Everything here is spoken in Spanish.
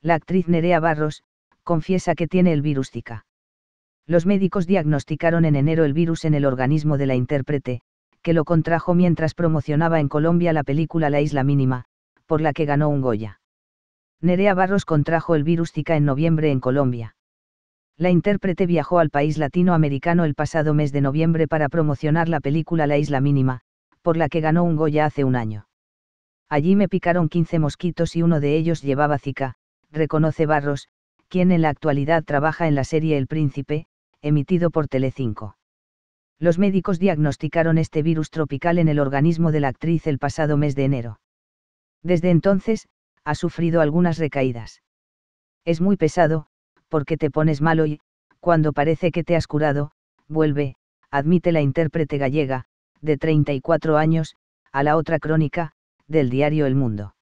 la actriz Nerea Barros, confiesa que tiene el virus Zika. Los médicos diagnosticaron en enero el virus en el organismo de la intérprete, que lo contrajo mientras promocionaba en Colombia la película La Isla Mínima, por la que ganó un Goya. Nerea Barros contrajo el virus Zika en noviembre en Colombia. La intérprete viajó al país latinoamericano el pasado mes de noviembre para promocionar la película La Isla Mínima, por la que ganó un Goya hace un año. Allí me picaron 15 mosquitos y uno de ellos llevaba Zika, reconoce Barros, quien en la actualidad trabaja en la serie El Príncipe, emitido por Telecinco. Los médicos diagnosticaron este virus tropical en el organismo de la actriz el pasado mes de enero. Desde entonces, ha sufrido algunas recaídas. Es muy pesado, porque te pones malo y, cuando parece que te has curado, vuelve, admite la intérprete gallega, de 34 años, a la otra crónica, del diario El Mundo.